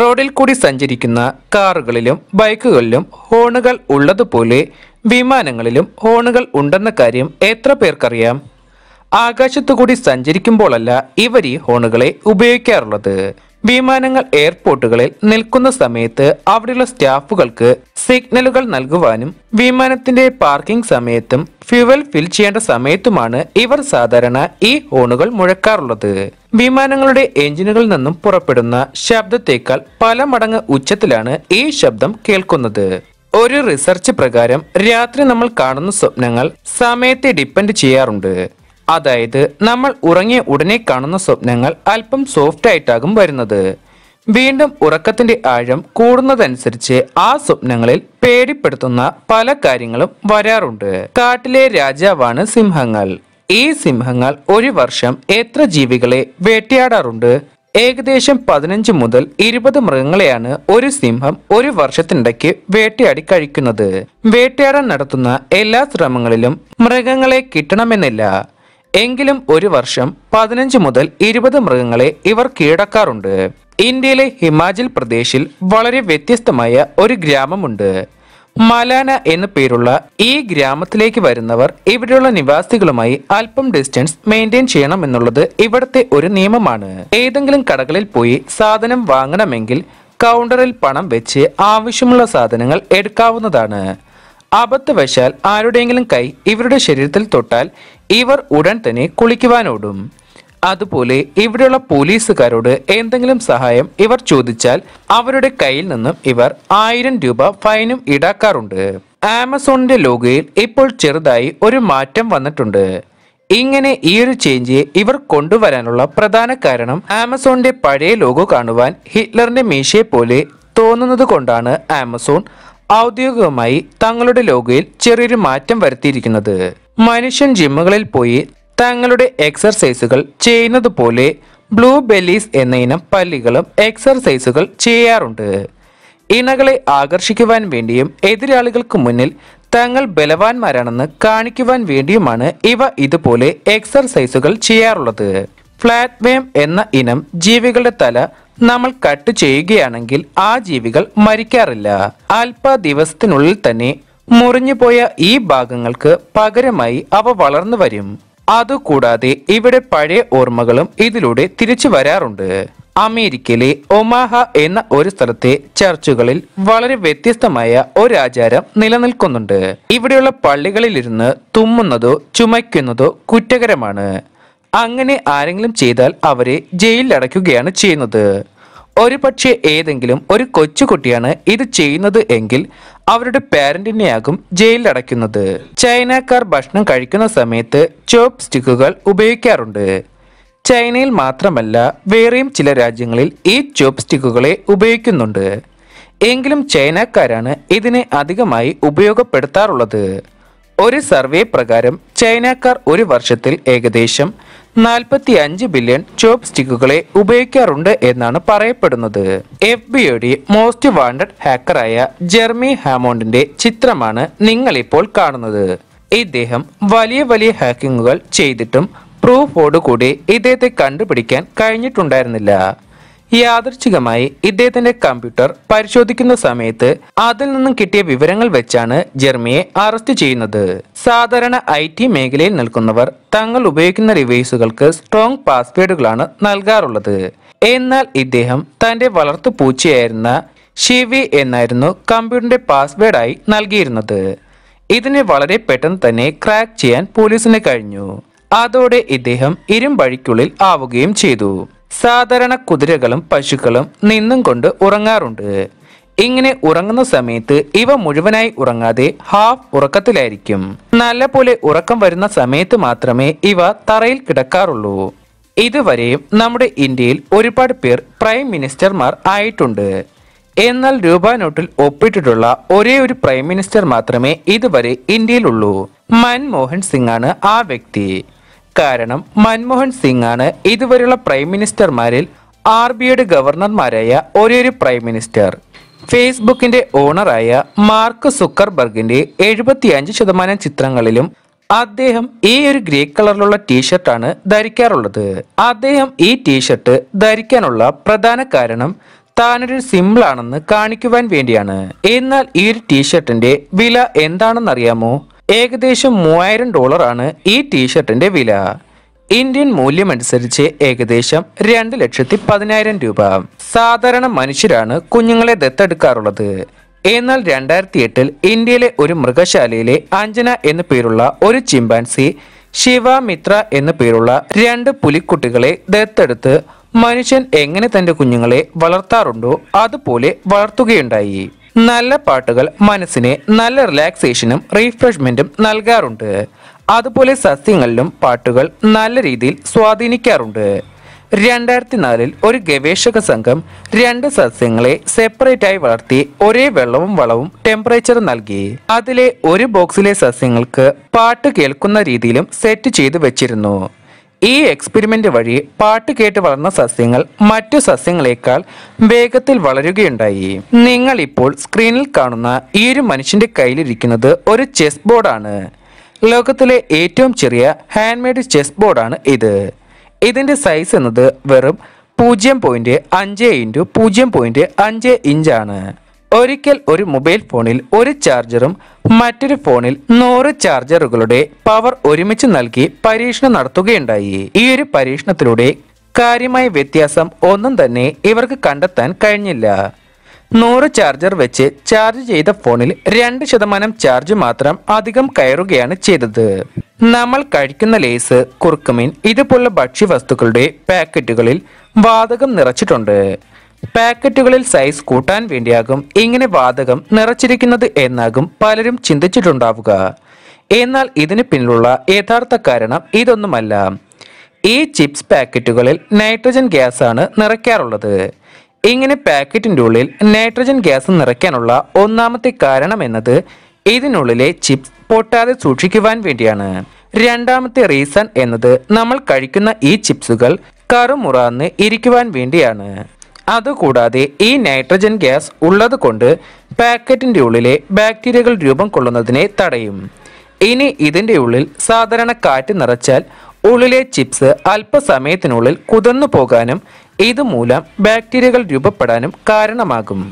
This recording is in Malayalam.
റോഡിൽ കൂടി സഞ്ചരിക്കുന്ന കാറുകളിലും ബൈക്കുകളിലും ഹോണുകൾ ഉള്ളതുപോലെ വിമാനങ്ങളിലും ഹോണുകൾ ഉണ്ടെന്ന കാര്യം എത്ര പേർക്കറിയാം ആകാശത്തുകൂടി സഞ്ചരിക്കുമ്പോഴല്ല ഇവർ ഈ ഹോണുകളെ ഉപയോഗിക്കാറുള്ളത് വിമാനങ്ങൾ എയർപോർട്ടുകളിൽ നിൽക്കുന്ന സമയത്ത് അവിടെയുള്ള സ്റ്റാഫുകൾക്ക് സിഗ്നലുകൾ നൽകുവാനും വിമാനത്തിന്റെ പാർക്കിംഗ് സമയത്തും ഫ്യുവൽ ഫിൽ ചെയ്യേണ്ട സമയത്തുമാണ് ഇവർ സാധാരണ ഈ ഹോണുകൾ മുഴക്കാറുള്ളത് വിമാനങ്ങളുടെ എഞ്ചിനുകളിൽ നിന്നും പുറപ്പെടുന്ന ശബ്ദത്തേക്കാൾ പല മടങ്ങ് ഉച്ചത്തിലാണ് ഈ ശബ്ദം കേൾക്കുന്നത് ഒരു റിസർച്ച് പ്രകാരം രാത്രി നമ്മൾ കാണുന്ന സ്വപ്നങ്ങൾ സമയത്തെ ഡിപ്പെൻഡ് ചെയ്യാറുണ്ട് അതായത് നമ്മൾ ഉറങ്ങിയ ഉടനെ കാണുന്ന സ്വപ്നങ്ങൾ അല്പം സോഫ്റ്റ് ആയിട്ടാകും വരുന്നത് വീണ്ടും ഉറക്കത്തിന്റെ ആഴം കൂടുന്നതനുസരിച്ച് ആ സ്വപ്നങ്ങളിൽ പേടിപ്പെടുത്തുന്ന പല കാര്യങ്ങളും വരാറുണ്ട് കാട്ടിലെ രാജാവാണ് സിംഹങ്ങൾ ഈ സിംഹങ്ങൾ ഒരു വർഷം എത്ര ജീവികളെ വേട്ടയാടാറുണ്ട് ഏകദേശം പതിനഞ്ച് മുതൽ ഇരുപത് മൃഗങ്ങളെയാണ് ഒരു സിംഹം ഒരു വർഷത്തിനിടയ്ക്ക് വേട്ടയാടി കഴിക്കുന്നത് വേട്ടയാടാൻ നടത്തുന്ന എല്ലാ ശ്രമങ്ങളിലും മൃഗങ്ങളെ കിട്ടണമെന്നില്ല എങ്കിലും ഒരു വർഷം പതിനഞ്ച് മുതൽ ഇരുപത് മൃഗങ്ങളെ ഇവർ കീഴടക്കാറുണ്ട് ഇന്ത്യയിലെ ഹിമാചൽ പ്രദേശിൽ വളരെ വ്യത്യസ്തമായ ഒരു ഗ്രാമമുണ്ട് മലാന എന്ന പേരുള്ള ഈ ഗ്രാമത്തിലേക്ക് വരുന്നവർ ഇവിടെയുള്ള നിവാസികളുമായി അല്പം ഡിസ്റ്റൻസ് മെയിൻറ്റെയിൻ എന്നുള്ളത് ഇവിടുത്തെ ഒരു നിയമമാണ് ഏതെങ്കിലും കടകളിൽ പോയി സാധനം വാങ്ങണമെങ്കിൽ കൗണ്ടറിൽ പണം വെച്ച് ആവശ്യമുള്ള സാധനങ്ങൾ എടുക്കാവുന്നതാണ് അബദ്ധവശാൽ ആരുടെയെങ്കിലും കൈ ഇവരുടെ ശരീരത്തിൽ തൊട്ടാൽ ഇവർ ഉടൻ തന്നെ കുളിക്കുവാനോടും അതുപോലെ ഇവിടെയുള്ള പോലീസുകാരോട് എന്തെങ്കിലും സഹായം ഇവർ ചോദിച്ചാൽ അവരുടെ കയ്യിൽ നിന്നും ഇവർ ആയിരം രൂപ ഫൈനും ഈടാക്കാറുണ്ട് ആമസോണിന്റെ ലോഗോയിൽ ഇപ്പോൾ ചെറുതായി ഒരു മാറ്റം വന്നിട്ടുണ്ട് ഇങ്ങനെ ഈ ഒരു ചേഞ്ച് ഇവർ കൊണ്ടുവരാനുള്ള പ്രധാന കാരണം ആമസോണിന്റെ പഴയ ലോഗോ കാണുവാൻ ഹിറ്റ്ലറിന്റെ മീശയെ പോലെ തോന്നുന്നത് കൊണ്ടാണ് ആമസോൺ ഔദ്യോഗികമായി തങ്ങളുടെ ലോഗോയിൽ ചെറിയൊരു മാറ്റം വരുത്തിയിരിക്കുന്നത് മനുഷ്യൻ ജിമ്മുകളിൽ പോയി തങ്ങളുടെ എക്സർസൈസുകൾ ചെയ്യുന്നതുപോലെ ബ്ലൂ ബെല്ലീസ് എന്ന ഇനം പല്ലികളും എക്സർസൈസുകൾ ചെയ്യാറുണ്ട് ഇണകളെ ആകർഷിക്കുവാൻ വേണ്ടിയും എതിരാളികൾക്ക് മുന്നിൽ തങ്ങൾ ബലവാന്മാരാണെന്ന് കാണിക്കുവാൻ വേണ്ടിയുമാണ് ഇവ ഇതുപോലെ എക്സർസൈസുകൾ ചെയ്യാറുള്ളത് ഫ്ലാറ്റ് വേം എന്ന ഇനം ജീവികളുടെ തല നമ്മൾ കട്ട് ചെയ്യുകയാണെങ്കിൽ ആ ജീവികൾ മരിക്കാറില്ല അല്പ ദിവസത്തിനുള്ളിൽ തന്നെ മുറിഞ്ഞുപോയ ഈ ഭാഗങ്ങൾക്ക് പകരമായി അവ വളർന്നു വരും അതുകൂടാതെ ഇവിടെ പഴയ ഓർമ്മകളും ഇതിലൂടെ തിരിച്ചു വരാറുണ്ട് അമേരിക്കയിലെ ഒമാഹ എന്ന ഒരു സ്ഥലത്തെ ചർച്ചുകളിൽ വളരെ വ്യത്യസ്തമായ ഒരു ആചാരം നിലനിൽക്കുന്നുണ്ട് ഇവിടെയുള്ള പള്ളികളിലിരുന്ന് തുമ്മുന്നതോ ചുമയ്ക്കുന്നതോ കുറ്റകരമാണ് അങ്ങനെ ആരെങ്കിലും ചെയ്താൽ അവരെ ജയിലിലടയ്ക്കുകയാണ് ചെയ്യുന്നത് ഒരുപക്ഷെ ഏതെങ്കിലും ഒരു കൊച്ചുകുട്ടിയാണ് ഇത് ചെയ്യുന്നത് എങ്കിൽ അവരുടെ പാരന്റിനെയാകും ജയിലിലടയ്ക്കുന്നത് ചൈനക്കാർ ഭക്ഷണം കഴിക്കുന്ന സമയത്ത് ചോപ്പ് സ്റ്റിക്കുകൾ ഉപയോഗിക്കാറുണ്ട് ചൈനയിൽ മാത്രമല്ല വേറെയും ചില രാജ്യങ്ങളിൽ ഈ ചോപ്പ് സ്റ്റിക്കുകളെ ഉപയോഗിക്കുന്നുണ്ട് എങ്കിലും ചൈനക്കാരാണ് ഇതിനെ അധികമായി ഉപയോഗപ്പെടുത്താറുള്ളത് ഒരു സർവേ പ്രകാരം ചൈനക്കാർ ഒരു വർഷത്തിൽ ഏകദേശം നാൽപ്പത്തി അഞ്ച് ബില്യൺ ചോപ്പ് സ്റ്റിക്കുകളെ ഉപയോഗിക്കാറുണ്ട് എന്നാണ് പറയപ്പെടുന്നത് എഫ് ബിയുടെ മോസ്റ്റ് വാണ്ടഡ് ഹാക്കറായ ജെർമി ഹാമോണ്ടിന്റെ ചിത്രമാണ് നിങ്ങളിപ്പോൾ കാണുന്നത് ഇദ്ദേഹം വലിയ വലിയ ഹാക്കിങ്ങുകൾ ചെയ്തിട്ടും പ്രൂഫോടുകൂടി ഇദ്ദേഹത്തെ കണ്ടുപിടിക്കാൻ കഴിഞ്ഞിട്ടുണ്ടായിരുന്നില്ല യാദർച്ഛികമായി ഇദ്ദേഹത്തിന്റെ കമ്പ്യൂട്ടർ പരിശോധിക്കുന്ന സമയത്ത് അതിൽ നിന്നും കിട്ടിയ വിവരങ്ങൾ വെച്ചാണ് ജെർമിയെ അറസ്റ്റ് ചെയ്യുന്നത് സാധാരണ ഐ ടി മേഖലയിൽ നിൽക്കുന്നവർ തങ്ങൾ ഉപയോഗിക്കുന്ന ഡിവൈസുകൾക്ക് സ്ട്രോങ് പാസ്വേഡുകളാണ് നൽകാറുള്ളത് എന്നാൽ ഇദ്ദേഹം തന്റെ വളർത്തു പൂച്ചയായിരുന്ന ഷിവി എന്നായിരുന്നു കമ്പ്യൂട്ടറിന്റെ പാസ്വേഡായി നൽകിയിരുന്നത് ഇതിനെ വളരെ പെട്ടെന്ന് തന്നെ ക്രാക്ക് ചെയ്യാൻ പോലീസിന് കഴിഞ്ഞു അതോടെ ഇദ്ദേഹം ഇരുമ്പഴിക്കുള്ളിൽ ആവുകയും ചെയ്തു സാധാരണ കുതിരകളും പശുക്കളും നിന്നും കൊണ്ട് ഉറങ്ങാറുണ്ട് ഇങ്ങനെ ഉറങ്ങുന്ന സമയത്ത് ഇവ മുഴുവനായി ഉറങ്ങാതെ ഹാഫ് ഉറക്കത്തിലായിരിക്കും നല്ലപോലെ ഉറക്കം വരുന്ന സമയത്ത് മാത്രമേ ഇവ തറയിൽ കിടക്കാറുള്ളൂ ഇതുവരെയും നമ്മുടെ ഇന്ത്യയിൽ ഒരുപാട് പേർ പ്രൈം മിനിസ്റ്റർമാർ ആയിട്ടുണ്ട് എന്നാൽ രൂപ നോട്ടിൽ ഒപ്പിട്ടിട്ടുള്ള ഒരേ ഒരു പ്രൈം മിനിസ്റ്റർ മാത്രമേ ഇതുവരെ ഇന്ത്യയിലുള്ളൂ മൻമോഹൻ സിംഗ് ആണ് ആ വ്യക്തി കാരണം മൻമോഹൻ സിംഗ് ആണ് ഇതുവരെയുള്ള പ്രൈം മിനിസ്റ്റർമാരിൽ ആർ ബിയുടെ ഗവർണർമാരായ ഒരേയൊരു പ്രൈം മിനിസ്റ്റർ ഫേസ്ബുക്കിന്റെ ഓണറായ മാർക്ക് സുക്കർബർഗിന്റെ എഴുപത്തിയഞ്ച് ശതമാനം ചിത്രങ്ങളിലും അദ്ദേഹം ഈ ഒരു ഗ്രേ കളറിലുള്ള ടീഷർട്ടാണ് ധരിക്കാറുള്ളത് അദ്ദേഹം ഈ ടീഷർട്ട് ധരിക്കാനുള്ള പ്രധാന കാരണം താനൊരു സിമ്പിളാണെന്ന് ആണെന്ന് കാണിക്കുവാൻ വേണ്ടിയാണ് എന്നാൽ ഈ ഒരു ടീഷർട്ടിന്റെ വില എന്താണെന്നറിയാമോ ഏകദേശം മൂവായിരം ഡോളറാണ് ഈ ടീഷർട്ടിൻ്റെ വില ഇന്ത്യൻ മൂല്യമനുസരിച്ച് ഏകദേശം രണ്ട് ലക്ഷത്തി പതിനായിരം രൂപ സാധാരണ മനുഷ്യരാണ് കുഞ്ഞുങ്ങളെ ദത്തെടുക്കാറുള്ളത് എന്നാൽ രണ്ടായിരത്തി എട്ടിൽ ഇന്ത്യയിലെ ഒരു മൃഗശാലയിലെ അഞ്ജന എന്നു പേരുള്ള ഒരു ചിമ്പാൻസി ശിവ മിത്ര എന്നു പേരുള്ള രണ്ട് പുലിക്കുട്ടികളെ ദത്തെടുത്ത് മനുഷ്യൻ എങ്ങനെ തന്റെ കുഞ്ഞുങ്ങളെ വളർത്താറുണ്ടോ അതുപോലെ വളർത്തുകയുണ്ടായി നല്ല പാട്ടുകൾ മനസ്സിനെ നല്ല റിലാക്സേഷനും റീഫ്രഷ്മെന്റും നൽകാറുണ്ട് അതുപോലെ സസ്യങ്ങളിലും പാട്ടുകൾ നല്ല രീതിയിൽ സ്വാധീനിക്കാറുണ്ട് രണ്ടായിരത്തി നാലിൽ ഒരു ഗവേഷക സംഘം രണ്ട് സസ്യങ്ങളെ സെപ്പറേറ്റായി വളർത്തി ഒരേ വെള്ളവും വളവും ടെമ്പറേച്ചറും നൽകി അതിലെ ഒരു ബോക്സിലെ സസ്യങ്ങൾക്ക് പാട്ട് കേൾക്കുന്ന രീതിയിലും സെറ്റ് ചെയ്തു വെച്ചിരുന്നു ഈ എക്സ്പെരിമെന്റ് വഴി പാട്ട് കേട്ട് വളർന്ന സസ്യങ്ങൾ മറ്റു സസ്യങ്ങളെക്കാൾ വേഗത്തിൽ വളരുകയുണ്ടായി നിങ്ങൾ ഇപ്പോൾ സ്ക്രീനിൽ കാണുന്ന ഈ ഒരു മനുഷ്യന്റെ കയ്യിലിരിക്കുന്നത് ഒരു ചെസ് ബോർഡാണ് ലോകത്തിലെ ഏറ്റവും ചെറിയ ഹാൻഡ്മെയ്ഡ് ചെസ് ബോർഡാണ് ഇത് ഇതിന്റെ സൈസ് എന്നത് വെറും പൂജ്യം പോയിന്റ് അഞ്ച് ഇൻറ്റു പൂജ്യം പോയിന്റ് അഞ്ച് ഇഞ്ചാണ് ഒരിക്കൽ ഒരു മൊബൈൽ ഫോണിൽ ഒരു ചാർജറും മറ്റൊരു ഫോണിൽ നൂറ് ചാർജറുകളുടെ പവർ ഒരുമിച്ച് നൽകി പരീക്ഷണം നടത്തുകയുണ്ടായി ഈ ഒരു പരീക്ഷണത്തിലൂടെ കാര്യമായ വ്യത്യാസം ഒന്നും തന്നെ ഇവർക്ക് കണ്ടെത്താൻ കഴിഞ്ഞില്ല നൂറ് ചാർജർ വെച്ച് ചാർജ് ചെയ്ത ഫോണിൽ രണ്ട് ശതമാനം ചാർജ് മാത്രം അധികം കയറുകയാണ് ചെയ്തത് നമ്മൾ കഴിക്കുന്ന ലേസ് കുർക്കുമിൻ ഇതുപോലുള്ള ഭക്ഷ്യവസ്തുക്കളുടെ പാക്കറ്റുകളിൽ വാതകം നിറച്ചിട്ടുണ്ട് പാക്കറ്റുകളിൽ സൈസ് കൂട്ടാൻ വേണ്ടിയാകും ഇങ്ങനെ വാതകം നിറച്ചിരിക്കുന്നത് എന്നാകും പലരും ചിന്തിച്ചിട്ടുണ്ടാവുക എന്നാൽ ഇതിന് പിന്നിലുള്ള യഥാർത്ഥ കാരണം ഇതൊന്നുമല്ല ഈ ചിപ്സ് പാക്കറ്റുകളിൽ നൈട്രജൻ ഗ്യാസാണ് നിറയ്ക്കാറുള്ളത് ഇങ്ങനെ പാക്കറ്റിൻ്റെ ഉള്ളിൽ നൈട്രജൻ ഗ്യാസ് നിറയ്ക്കാനുള്ള ഒന്നാമത്തെ കാരണം എന്നത് ഇതിനുള്ളിലെ ചിപ്സ് പൊട്ടാതെ സൂക്ഷിക്കുവാൻ വേണ്ടിയാണ് രണ്ടാമത്തെ റീസൺ എന്നത് നമ്മൾ കഴിക്കുന്ന ഈ ചിപ്സുകൾ കറുമുറാന്ന് ഇരിക്കുവാൻ വേണ്ടിയാണ് അതുകൂടാതെ ഈ നൈട്രജൻ ഗ്യാസ് ഉള്ളതുകൊണ്ട് പാക്കറ്റിൻ്റെ ഉള്ളിലെ ബാക്ടീരിയകൾ രൂപം കൊള്ളുന്നതിനെ തടയും ഇനി ഇതിൻ്റെ ഉള്ളിൽ സാധാരണ കാറ്റ് നിറച്ചാൽ ഉള്ളിലെ ചിപ്സ് അല്പസമയത്തിനുള്ളിൽ കുതന്നു പോകാനും ഇതുമൂലം ബാക്ടീരിയകൾ രൂപപ്പെടാനും കാരണമാകും